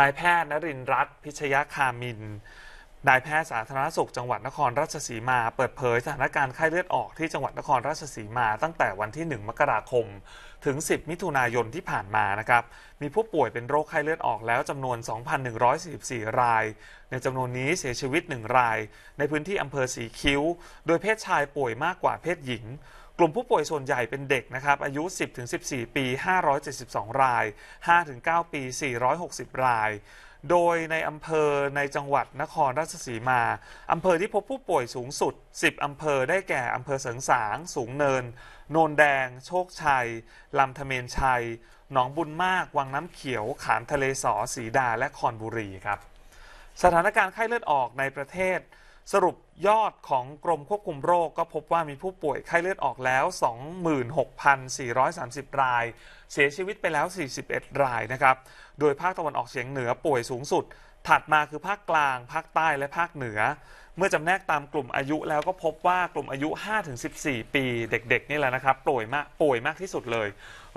นายแพทย์ นรินรัตน์พิชยคามินนายแพทย์ สาธารณสุข จังหวัดนครราชสีมาเปิดเผยสถานการณ์ไข้เลือดออกที่จังหวัดนครราชสีมาตั้งแต่วันที่ 1 มกราคม ถึง 10 มิถุนายนที่ผ่านมานะครับมีผู้ป่วยเป็นโรคไข้เลือดออกแล้วจำนวน 2,144ราย ในจำนวนนี้เสียชีวิต 1 ราย ในพื้นที่อำเภอสีคิ้ว โดยเพศชายป่วยมากกว่าเพศหญิงกลุ่มผู้ป่วยส่วนใหญ่เป็นเด็กนะครับ อายุ 10-14 ปี 572 ราย 5-9 ปี 460 ราย โดยในอำเภอในจังหวัดนครราชสีมา อำเภอที่พบผู้ป่วยสูงสุด 10 อำเภอได้แก่อำเภอเสริงสาง สูงเนิน โนนแดง โชคชัย ลำทะเมนชัย หนองบุญมาก วังน้ำเขียว ขามทะเลสอ สีดา และคอนบุรีครับ สถานการณ์ไข้เลือดออกในประเทศสรุปยอดของกรมควบคุมโรคก็พบว่ามีผู้ป่วยไข้เลือดออกแล้ว 26,430 ราย เสียชีวิตไปแล้ว 41 ราย นะครับ โดยภาคตะวันออกเฉียงเหนือป่วยสูงสุด ถัดมาคือภาคกลาง ภาคใต้และภาคเหนือ เมื่อจำแนกตามกลุ่มอายุแล้วก็พบว่ากลุ่มอายุ 5-14 ปี เด็กๆนี่แหละนะครับ ป่วยมากป่วยมากที่สุดเลย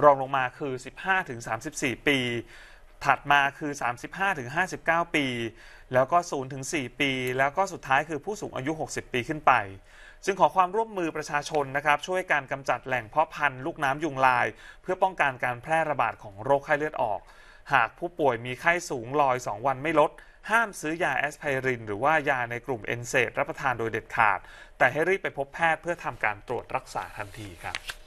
รองลงมาคือ 15-34 ปีถัดมาคือ 35-59 ปี แล้วก็0-4ปี แล้วก็สุดท้ายคือผู้สูงอายุ 60 ปีขึ้นไปจึงขอความร่วมมือประชาชนนะครับ ช่วยการกำจัดแหล่งเพาะพันธุ์ลูกน้ำยุงลาย เพื่อป้องกันการแพร่ระบาดของโรคไข้เลือดออก หากผู้ป่วยมีไข้สูงลอย 2 วันไม่ลด ห้ามซื้อยาแอสไพรินหรือว่ายาในกลุ่มเอนเซตรับประทานโดยเด็ดขาด แต่ให้รีบไปพบแพทย์เพื่อทำการตรวจรักษาทันทีครับ